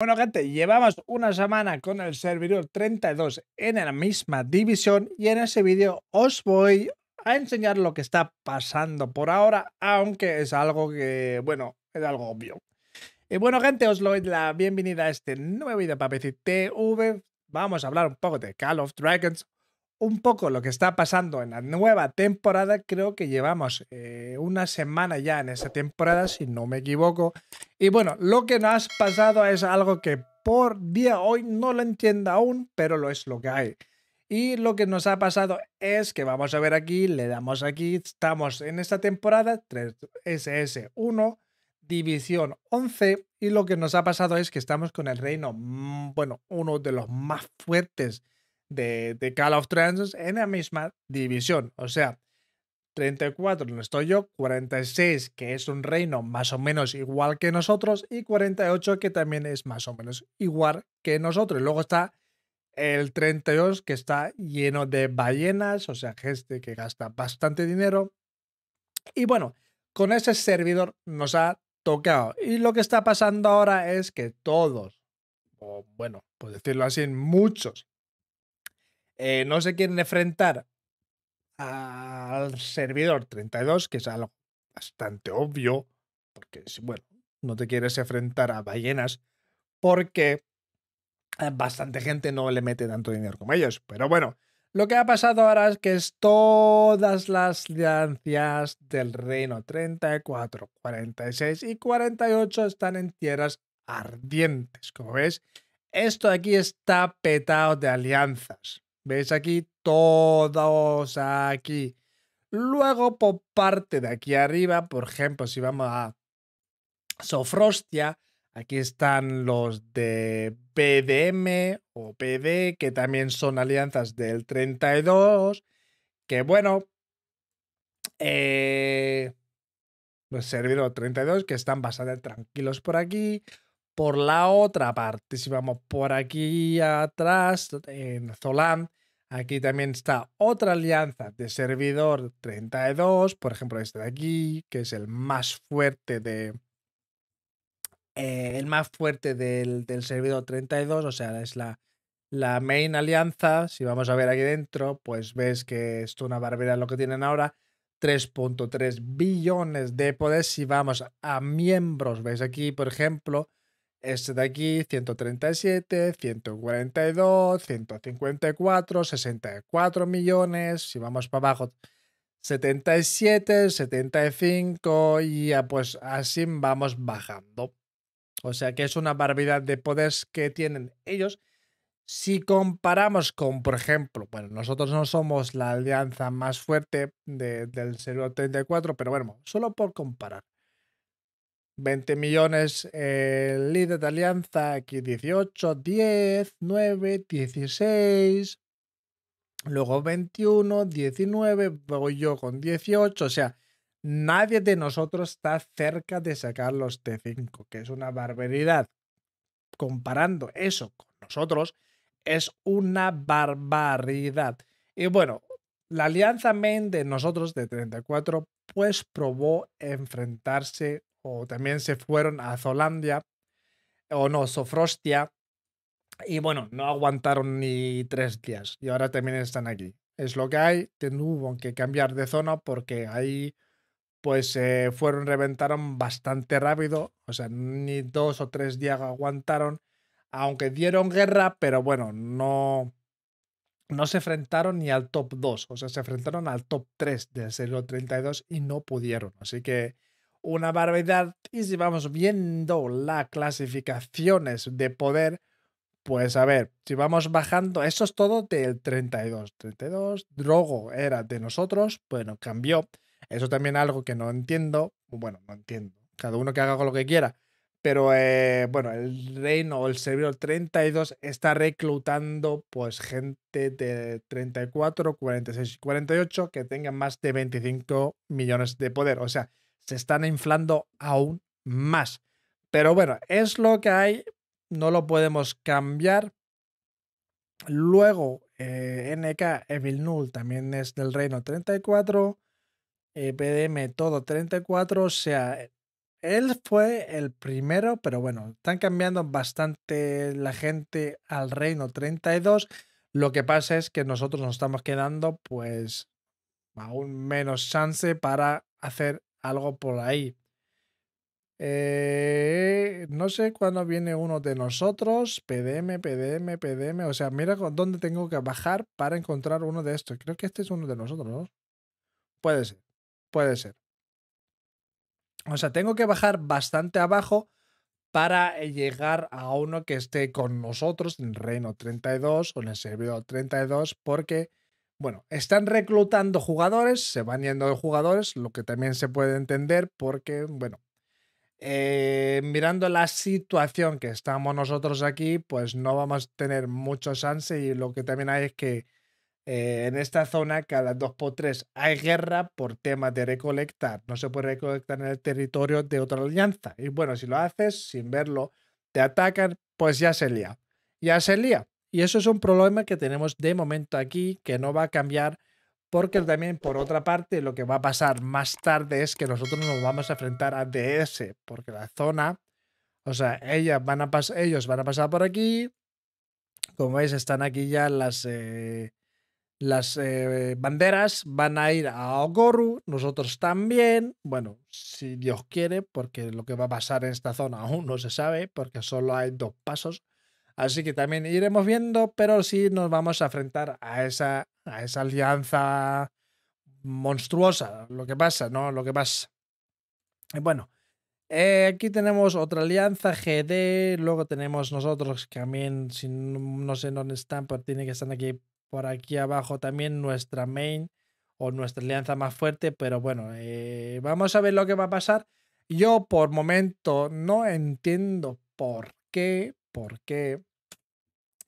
Bueno, gente, llevamos una semana con el servidor 32 en la misma división y en ese vídeo os voy a enseñar lo que está pasando por ahora, aunque es algo que, bueno, es algo obvio. Y bueno, gente, os doy la bienvenida a este nuevo vídeo para TV. Vamos a hablar un poco de Call of Dragons, un poco lo que está pasando en la nueva temporada. Creo que llevamos eh, una semana ya en esa temporada, si no me equivoco. Y bueno, lo que nos ha pasado es algo que por día hoy no lo entiendo aún, pero lo es lo que hay. Y lo que nos ha pasado es que vamos a ver aquí, le damos aquí, estamos en esta temporada 3 SS1, División 11, y lo que nos ha pasado es que estamos con el reino, mm, bueno, uno de los más fuertes de, Call of Trends en la misma división. O sea, 34 no estoy yo, 46 que es un reino más o menos igual que nosotros y 48 que también es más o menos igual que nosotros. luego está el 32 que está lleno de ballenas, o sea, gente que gasta bastante dinero. Y bueno, con ese servidor nos ha tocado. Y lo que está pasando ahora es que todos, o bueno, pues decirlo así, muchos eh, no se quieren enfrentar al servidor 32, que es algo bastante obvio, porque, bueno, no te quieres enfrentar a ballenas, porque bastante gente no le mete tanto dinero como ellos. Pero bueno, lo que ha pasado ahora es que es todas las alianzas del reino 34, 46 y 48 están en tierras ardientes, como ves. Esto aquí está petado de alianzas. ¿Veis aquí? Todos aquí. Luego, por parte de aquí arriba, por ejemplo, si vamos a Sofrostia, aquí están los de PDM o PD, que también son alianzas del 32, que bueno, eh, los pues servidores 32, que están bastante tranquilos por aquí. Por la otra parte, si vamos por aquí atrás, en Zoland, Aquí también está otra alianza de servidor 32, por ejemplo, este de aquí, que es el más fuerte de. Eh, el más fuerte del, servidor 32, o sea, es la, main alianza. Si vamos a ver aquí dentro, pues ves que es una barbera lo que tienen ahora. 3.3 billones de poder. Si vamos a miembros, veis aquí, por ejemplo, este de aquí, 137, 142, 154, 64 millones. Si vamos para abajo, 77, 75 y pues así vamos bajando. O sea que es una barbaridad de poderes que tienen ellos. Si comparamos con, por ejemplo, bueno, nosotros no somos la alianza más fuerte del 034, 34, pero bueno, solo por comparar. 20 millones eh, el líder de alianza, aquí 18, 10, 9, 16, luego 21, 19, luego yo con 18, o sea, nadie de nosotros está cerca de sacar los T5, que es una barbaridad. Comparando eso con nosotros, es una barbaridad. Y bueno, la alianza main de nosotros de 34 pues probó enfrentarse o también se fueron a Zolandia, o no, Sofrostia, y bueno, no aguantaron ni tres días y ahora también están aquí. Es lo que hay, hubo que cambiar de zona porque ahí pues se fueron, reventaron bastante rápido, o sea, ni dos o tres días aguantaron, aunque dieron guerra, pero bueno, no, no se enfrentaron ni al top 2, o sea, se enfrentaron al top 3 del siglo 32 y no pudieron, así que una barbaridad. Y si vamos viendo las clasificaciones de poder, pues a ver, si vamos bajando, eso es todo del 32. 32, Drogo era de nosotros, bueno, cambió. Eso también algo que no entiendo. Bueno, no entiendo. Cada uno que haga con lo que quiera. Pero eh, bueno, el reino o el servidor 32 está reclutando pues gente de 34, 46 y 48 que tengan más de 25 millones de poder. O sea, se están inflando aún más. Pero bueno, es lo que hay, no lo podemos cambiar. Luego, eh, NK Evil Null también es del reino 34, EPDM PDM todo 34, o sea, él fue el primero, pero bueno, están cambiando bastante la gente al reino 32. Lo que pasa es que nosotros nos estamos quedando pues aún menos chance para hacer algo por ahí. Eh, no sé cuándo viene uno de nosotros. PDM, PDM, PDM. O sea, mira dónde tengo que bajar para encontrar uno de estos. Creo que este es uno de nosotros, Puede ser, puede ser. O sea, tengo que bajar bastante abajo para eh, llegar a uno que esté con nosotros en Reino 32 o en el servidor 32, porque bueno, están reclutando jugadores, se van yendo de jugadores, lo que también se puede entender porque, bueno, eh, mirando la situación que estamos nosotros aquí, pues no vamos a tener mucho chance y lo que también hay es que eh, en esta zona cada 2x3 hay guerra por tema de recolectar. No se puede recolectar en el territorio de otra alianza. Y bueno, si lo haces sin verlo, te atacan, pues ya se lía. Ya se lía. Y eso es un problema que tenemos de momento aquí, que no va a cambiar, porque también, por otra parte, lo que va a pasar más tarde es que nosotros nos vamos a enfrentar a DS, porque la zona, o sea, ellas van a ellos van a pasar por aquí. Como veis, están aquí ya las, eh, las eh, banderas, van a ir a Ogoru, nosotros también, bueno, si Dios quiere, porque lo que va a pasar en esta zona aún no se sabe, porque solo hay dos pasos Así que también iremos viendo, pero sí nos vamos a enfrentar a esa, a esa alianza monstruosa. Lo que pasa, ¿no? Lo que pasa. Bueno, eh, aquí tenemos otra alianza, GD. Luego tenemos nosotros que también, si no, sé dónde están, pero tiene que estar aquí por aquí abajo también nuestra main o nuestra alianza más fuerte. Pero bueno, eh, vamos a ver lo que va a pasar. Yo por momento no entiendo por qué, por qué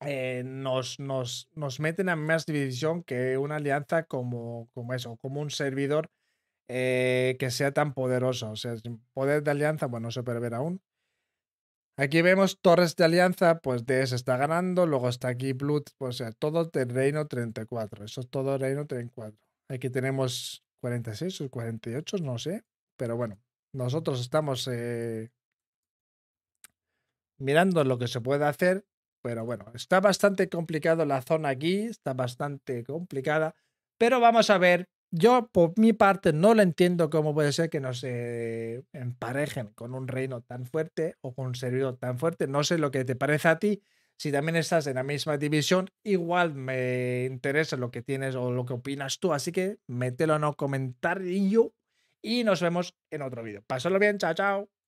eh, nos, nos, meten a más división que una alianza como, como eso, como un servidor eh, que sea tan poderoso. O sea, poder de alianza, bueno, no se puede ver aún. Aquí vemos torres de alianza, pues DS está ganando, luego está aquí Blood, pues o sea, todo de reino 34, eso es todo reino 34. Aquí tenemos 46 o 48, no sé, pero bueno, nosotros estamos eh, mirando lo que se puede hacer pero bueno, está bastante complicado la zona aquí, está bastante complicada. Pero vamos a ver, yo por mi parte no lo entiendo cómo puede ser que nos se emparejen con un reino tan fuerte o con un servidor tan fuerte. No sé lo que te parece a ti. Si también estás en la misma división, igual me interesa lo que tienes o lo que opinas tú. Así que mételo en un comentario y nos vemos en otro vídeo. Pásalo bien, chao, chao.